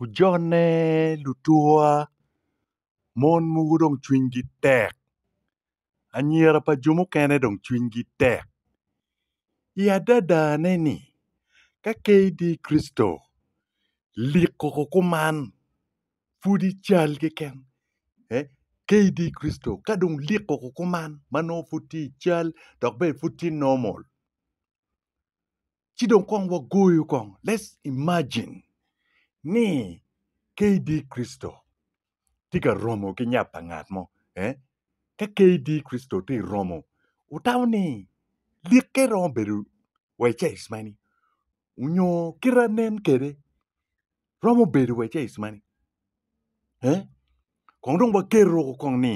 ujone lutuwa mon mogo dong chwinygi tek anyira pa jo mukene dong chwinygi tek iadadane ni ka kd kristo likoko kuman pud ical kiken eh? kd kristo ka dong likoko kuman mano pud ti ical dok be pud ti normal ci dong kong wagoyo kong lets imagine ni KD Kristo ti ka romo ki nyapa ngat mo eh ka KD Kristo ti romo utaw ni lik ke romo bedo weche ismani unyo kira nen kere romo bedo weche ismani eh kong dong ba ker roko kong ni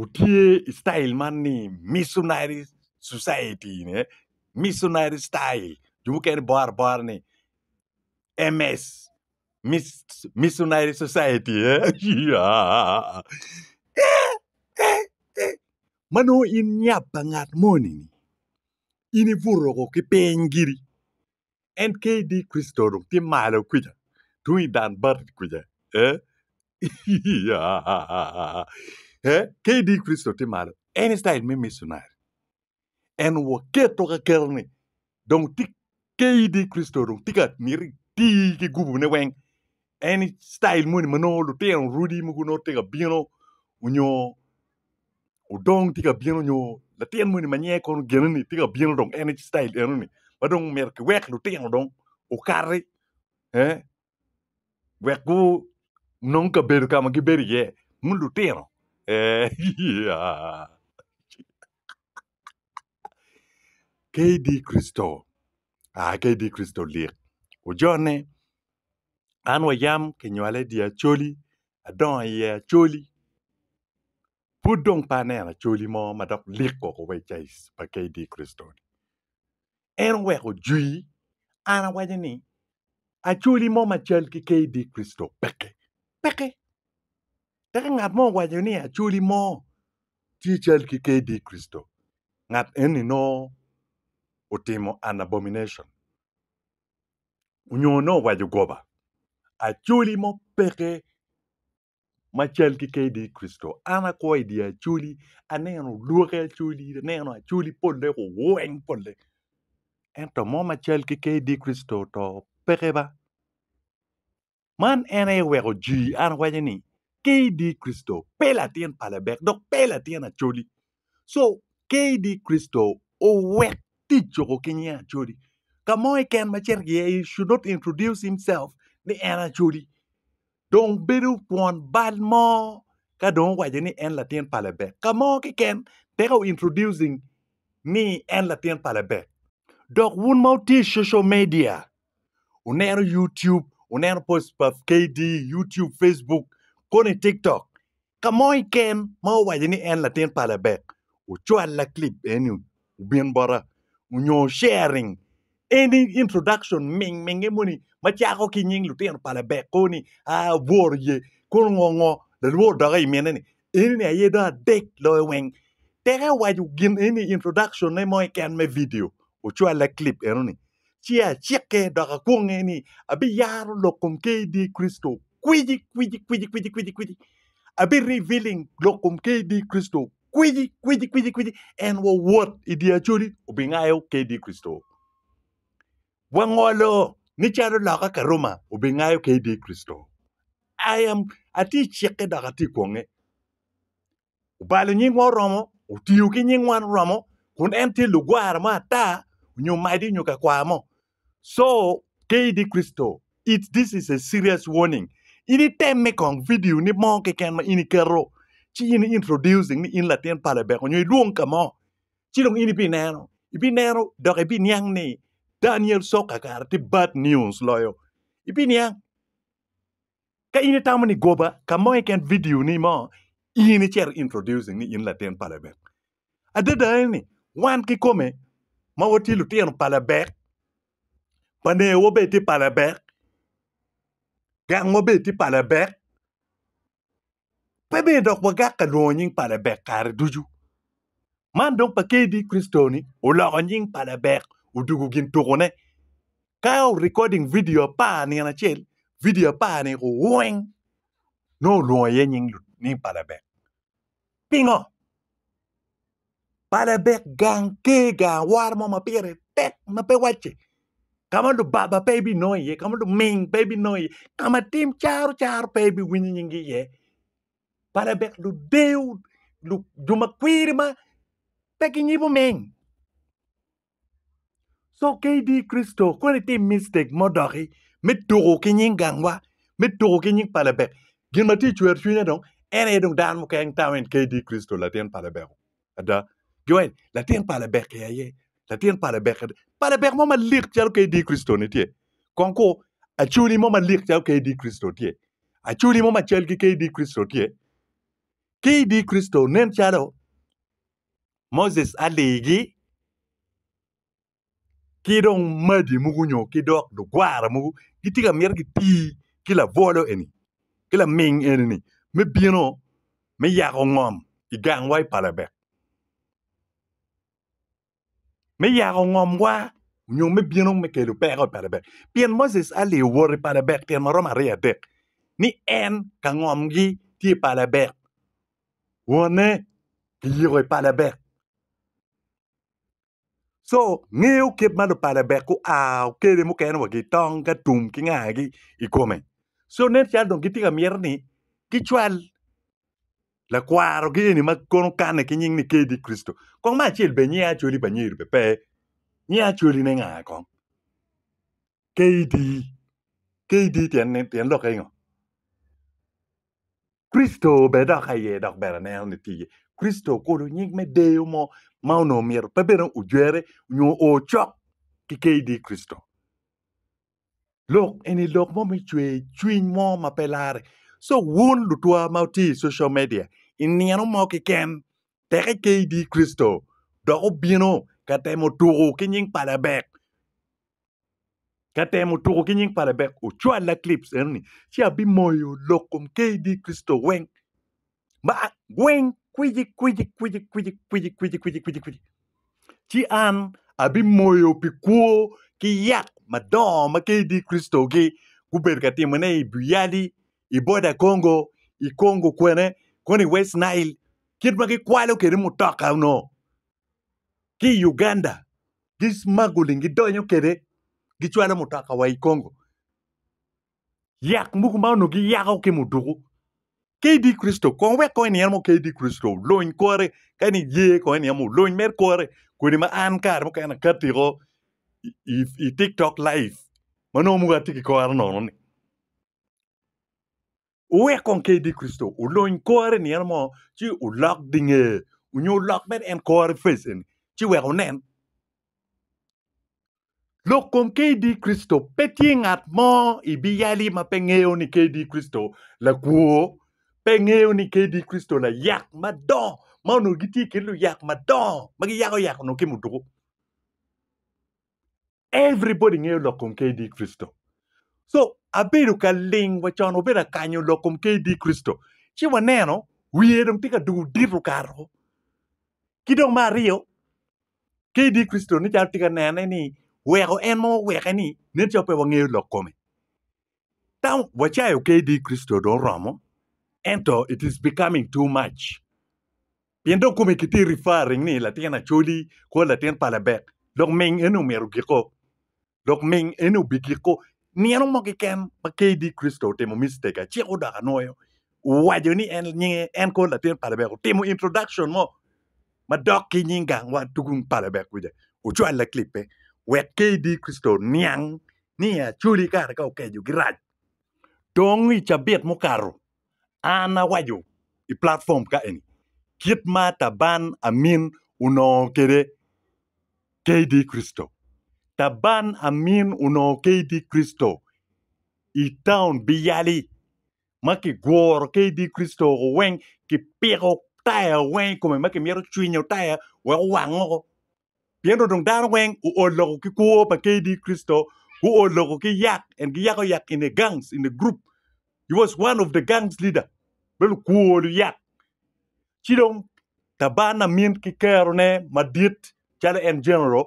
utie style man ni missionary society ne eh? missionary style jumukeni bar bar ni, bohar bohar ni. MS, Miss, Miss United Society. Eh? Yeah. Eh, eh, eh. Mano in yapangat morning. Ini furoko ki pengiri. And KD Christodo, ti malo kuya. Tui dan bar kuya. Eh? eh? KD Christo ti malo. Any style mi missionary. And wo keto ka kerni. Don't tik KD Christodo, tikat mirik. tiki gubu ne weng any style mo ni mano lute ang rudy mo kuno tiga biano unyo udong tiga biano unyo lute ang mo ni manye kono ganon tiga biano dong any style ano ni padong merke wek lute ang dong okare eh wek ko nong ka beru ka magiberi ye mo lute ano eh yeah KD Cristo ah KD Cristo liek ujone an wayam kinywale di acholi adong iye acholi pud dong panen acholi mo madok lik kwok owe cais pakeidi kristo ni en weko jui an awacho ni acholi mo machal ki keidi kristo peke peke teka ng'at mo wacho ni acholi mo tie chal ki keidi kristo ng'at eni no otimo an abomination Unyonon waj yo goba. A chouli moun peke machel ki KD Kristo. Ana kwa idi a chouli, ane yon loura a chouli, ane yon a chouli ponde, ou woyen ponde. Ento moun machel ki KD Kristo to peke ba. Man ene we wè oji an wajeni, KD Kristo pelatien palabèk, dok pelatien a chouli. So, KD Kristo ou wè tit chou kwenye a chouli. Kamoy Ken Macherge should not introduce himself. Ni ena chuli. don bedu pon bad mo. Ka dong waje ni en latin palebe. Kamo ki ken teko introducing ni en latin palebe. Dok wun mau ti social media. Unero YouTube. Unero post paf KD, YouTube, Facebook. Kone TikTok. Kamoy ken mau waje ni en latin palebe. Uchual la clip enu. Ubien bara. Unyo sharing. any introduction ming menge moni machako ki nying lutino pale be koni a wor ye kun ngo ngo le wor e da gai meneni ini ni ayedo adek lo e weng tere waj gin ini introduction ne moy e ken me video uchu ala clip eroni chia chike da ga kun ini abi yar lo kum ke di kristo kwiji kwiji kwiji kwiji kwiji kwiji abi revealing lo kum ke di kristo kwiji kwiji kwiji kwiji and wo wor idia chori ubingayo ke di kristo kwiji, kwiji, kwiji, kwiji, kwiji, kwiji, kwiji, kwiji, wang'olo ni caro loka karuma obi ng'ayo kd kristo ayam ati chike daka ti kwong'e ubalo nying wa oromo otiyo ki nying wan oromo kun en ti lugwar mo ata onyo madi onyo kakwamo so kd kristo it this is a serious warning ini teme kong video ni mo keken ma ini kero ci ini introducing ni in latin palebek onyo iluong kamo ci long ini bi neno ibi neno dok ibi niang ni Daniel Sokakara ti bad news lo yo. Ipi ni an. Ka inetan mweni goba, ka mweni ken videyo ni man, inetan mweni introduce ni in laten palabek. A deda an ni, wan ki kome, ma woti louten palabek, pa ne wobeti palabek, gang wobeti palabek, pebe dok wakakal wanyen palabek kare duju. Man don pa KD Kristoni, wala wanyen palabek, udugu gin tokone kayo recording video pa ni na chel video pa ni ko weng no lo ye ning ni pala be pingo pala be gang ke ga war mo ma pire te ma pe wache kama do baba baby noy ye kama do ming baby noy ye kama tim charu charu baby win ningi ye pala be lu deu lu juma kwirma pe ki ning so KD Kristo kore ti mistake modoki mittuku kinying gangwa met kinying palebek gin mati chwer chwine dong ene e dong dan keng tawen KD Kristo latien palebek ada gwen latin palebek ya ye latien palebek palebek mama lik chal KD Christo ne tie konko achuli mama lik chal KD Kristo tie achuli mama chal ki KD Kristo tie KD Kristo nem chalo Moses aligi Ki don madi moukou nyon, ki dok do gwar moukou, ki tiga meri ki pi, ki la volo eni, ki la ming eni eni. Me binon, me yako ngom, ki gang woy pala bek. Me yako ngom woy, nyon me binon me ke lou, pek woy pala bek. Pien mwazis ale woyre pala bek, ten marom a reyatek. Ni en, kan ngom gi, ti pala bek. Wone, ki jirwe pala bek. so ng'eyo kep mado pale ber ku aw kede mukene wa gi tong ka tum ki ng'agi i kome so ne cal dong gitika mier ni kichwal lakwaro gi yeni mag kono kane ki nying ni kedi kristo kong ma achiel be nyia choli pa nyiri pepe nyia choli ne ng'a kong kedi kedi tien ne tien lo kaingo kristo be dok aye dok ber ne ni tije kristo kodo nying me deyo mo ma unu omiyere pepere ujere nyo ocho kike di kristo lok eni e lok mo mi chwe chwiny mo mapelare so wun lutwa ma uti e social media inieno mo kiken teke ke di kristo dok ubino katemo tuku ki nying palabek katemo tuku ki nying palabek uchwa la clips eni si abi moyo lokum ke di kristo weng ma weng kwidi kwidi kwidi kwidi kwidi kwidi kwidi kwidi kwidi ci an abi moyo pi kuo ki yak madongo ma di kristo gi gubedo ka timone i buyadi i boda congo i kongo kwene koni west nile kit ma gikwalo kedi mutoka no ki uganda gi gismuggling gidonyo kede gichwalo mutoka wa i kongo yak muku ma ono giyako ki muduku KD Cristo ko we ko ni yamo KD Cristo loin kore kani ye ko ni yamo loin mer kore ko ni ma an kar mo kana kati go i, TikTok live mano mu ga tiki ko arno no we kon KD Cristo u loin kore ni yamo chi u lock dinge u nyu lock mer en kore face en chi we ko nen lo KD Cristo peti ngat mo ibiyali mapengeo ni KD Cristo la kuo pe ng'eyo ni kedi kristo na yak madong ma ono gitie kelo yak madong ma giyako yak no kimodugo everybody ng'eyo lok kuom kd kristo so abedo ka ling wachon obedo akanyo lok kuom kd kristo chi waneno wiye dong tika dugu diru karo kidong ma ariyo kd kristo ni chalo tika nene ni weko en mo weke ni ne chope wang'eyo lok kome ta wachayo kd kristo don romo ento it is becoming too much pien dok kum ekiti refaring ni latin acholi kuo latin palabek dok ming en umeru giko dok ming en ubi giko nieno mo kiken ma kd kristo otimo mistek achiek udak anuoyo uwajo ni en nyinge en kuo latin palabek otimo introduction mo ma dok ki nying gang wa tugung palabek kuja uchwal la klipe wek kd kristo niang ni acholi kar ka ukejo gi rach tong' ich abiet mokaro ana waju i platform ka eni kit ma taban amin uno kere. KD Cristo taban amin uno KD Cristo i town biyali maki gor KD Cristo wen ki pero taya wen kome maki miero chwinyo taya we wango piendo dong dar wen u oloko ki kuo pa KD Cristo who all look yak and yako yak in the gangs in the group. He was one of the gangs leader. rel kuol yak ci dong tabana min ki ne madit chale en general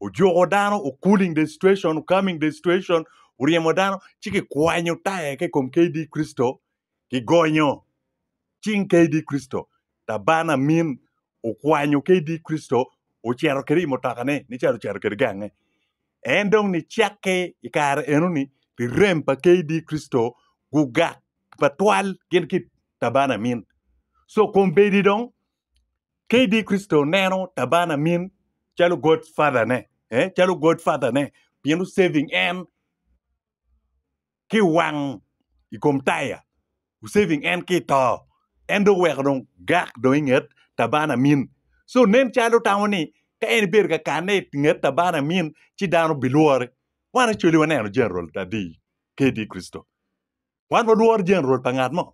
ojogo dano okuling the situation coming the situation uriemo dano chiki kwanyo tae ke kom kd kristo ki gonyo cing kd kristo tabana min okwanyo kd kristo ochero kiri ne ni chero chero kiri gange en dong ni chake ikare enoni ti rempa pa kd kristo gugak patwal gen ki tabana min so kon beydi ɗon kd christo neno tabana min calo godfather ne eh? calo godfather ne pienu saving en ki wang i kom taya u saving en ki to en do wer don gak do inget tabana min so nem calo tawni ka en ber ka kane nget tabana min ci dano biluore wana chuli waneno general tadi kd Kristo, wan waduor general pangat mo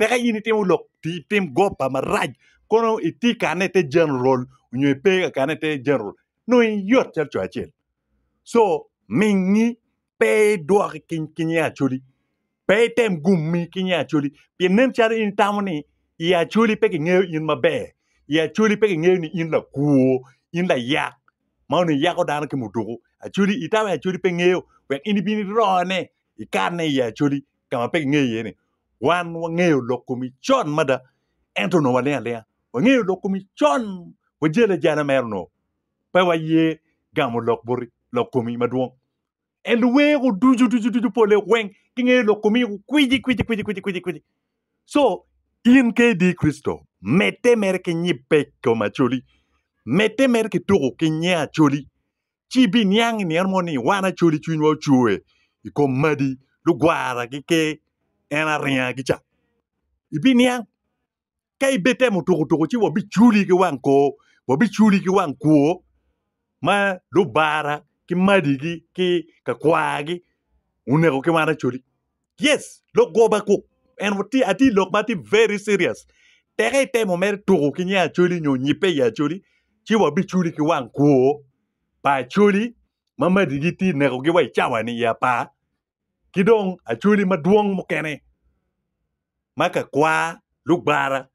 pexe yi ni temu lok ti tem gopa ma raj kono iti kane te general unyo pe kane te general no in yot chal chwa chel so mingi pe doa kin kin ya chuli pe tem gum mi kin ya chuli pe nem chari in tamu ni ya chuli pe kin ngeo in ma be ya chuli pe kin ngeo ni in la kuo in la yak mau ni yako dana ke mudugo a chuli itawa a chuli pe ngeo wek inibini rone ikane ya chuli kama pe kin ngeo yene wan wang'eyo loko michon mada ento no wane alea wang'eyo loko michon wajele jana mer no pa waye gamo lok bori lok kumi maduong en wego duju duju duju pole weng king'eyo loko mi kwiji kwiji kwiji kwiji kwiji kwiji so in kedi kristo mete mer kinyi peko machuli mete mer kituko kinyi achuli chibi niang ni armoni wana chuli chunywa chuwe iko madi lugwara gike en a rien ki cha ibi ni an ka ibete mo to to chi wo bi chuli ki wan ko wo bi chuli ki wan ko ma lo bara ki madi gi ki ka kwagi une ko ki mara chuli yes lo go ba ko en wo ti ati lo ma ti very serious tere te mo mer to ki nya chuli nyo ni pe ya chuli chi wo bi chuli ki wan ko pa chuli ma madi gi ti ne ko gi wa chawani e ya pa kidong achuli maduong' mokene ma ka kwa lugbara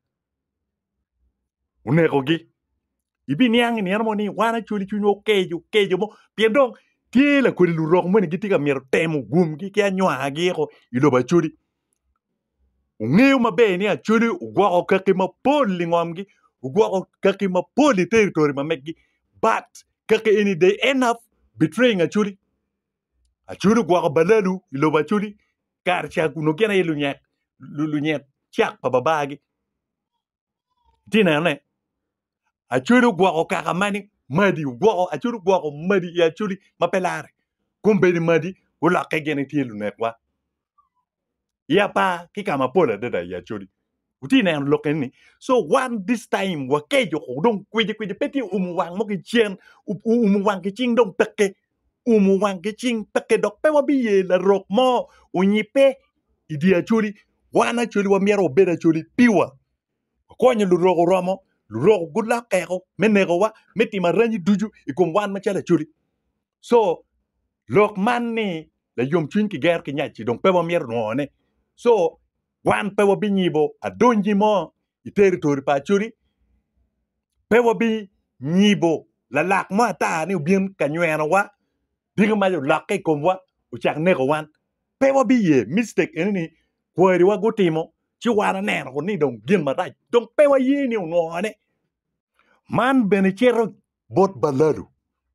unegogi ibi niang' ni ermo ni wan achuli chunywa okejo okejo mo pien dong tye lakodi lurok mwene giti ka mier temo gumgi ki anywagi eko ilobo achuli ung'eyo maber ni achuli ugwoko kaki mapol ling'omgi ugwoko kaki mapol i e territory mamekgi but kaka any day enough betraying achuli achuli gwaka balalu iloba chuli kar chaku no kena ilu nyek lulu nyek chak pa babagi tina ne achuli gwaka kaka mani madi gwaka achuli gwaka madi ya chuli mapelare kumbe ni madi ula kegene tilu ne kwa ya pa kika mapola dada ya chuli utine an loken ni so one this time wa ke yo dong kwi kwi peti um wang mo ke chen um wang ke ching dong takke umu wange ching take dok pe wabi ye la rok mo unyipe idia chuli wana chuli wa miero beda chuli piwa konyo lurogo romo lurogo gudla keko menego wa metima ranyi duju ikum wan machala chuli so lok man ni la yom chin ki ger ki nyachi dong pe wa miero none so wan pe wabi nyibo adonji mo i territory pa chuli pe wabi nyibo la lak mo ata ni ubien kanywena wa bigmajo lokke konvoi uchak nego wan pewa biye mistake enini eh, kweri wa gotimo ci wara neno ro, ni dong gin ma daj donc pewa yeni ngone man bene chero bot balalu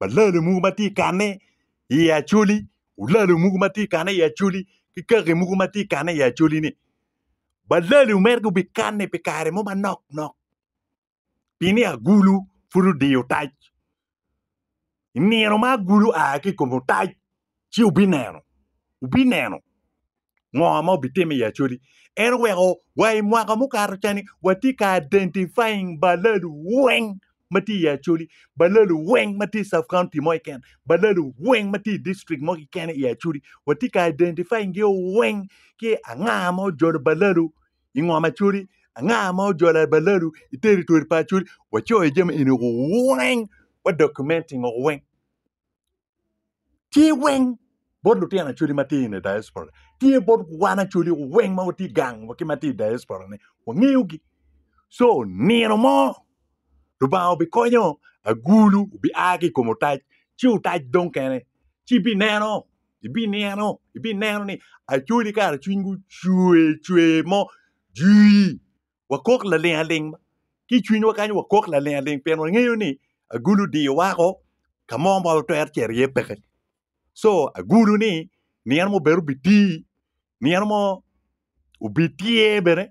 balalu mu mati kane ya chuli ulalu mu mati kane ya chuli ki kare mu mati kane ya chuli ni balalu mergu bi kane pe kare mo ma nok nok pini agulu furu diyo taj nero magulu aki komo tai chi ubi neno, ubi neno ngo ma ubi teme ya chori erwego wai mwaga mukaro chani wati ka identifying balalu weng mati ya choli balalu weng mati sub county mo iken balalu weng mati district mo iken ya choli wati ka identify ngi weng ke anga mo jor balalu ingo ma choli anga mo jor balalu territory pa choli wacho ejem ini weng ว่าด็อกิเมนต์ทิ้งเอาไว้ที่เว้งบทลุที่อันชุดมาที่ในดิสปอร์ที่บทวานาชุดเว้งมาที่กลางว่ากี่มาที่ดิสปอร์เนี่ยว่าเงี้ยกี่ so นี่รู้มั้งรูปแบบไปคอยเนาะกูรูไปอากิคุโมทัยชิวทัยดงแค่เนี่ยชิบินแน่นอนบินแน่นอนบินแน่นอนนี่อาชุดที่การชิงกูช่วยช่วยมั้งจีว่าโคกละเลงอะไรกี่ชิ้นว่ากันว่าโคกละเลงอะไรเป็นว่าเงี้ยนี่ agulu diyo wako kamombo toer cher ye eh, peke so agulu ni ni yanmo beru biti ni yanmo ubiti e bere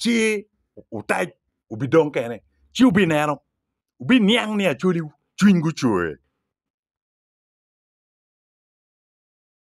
chi utai ubidon kene chi ubi nero ubi niang ni achuli chuingu chuwe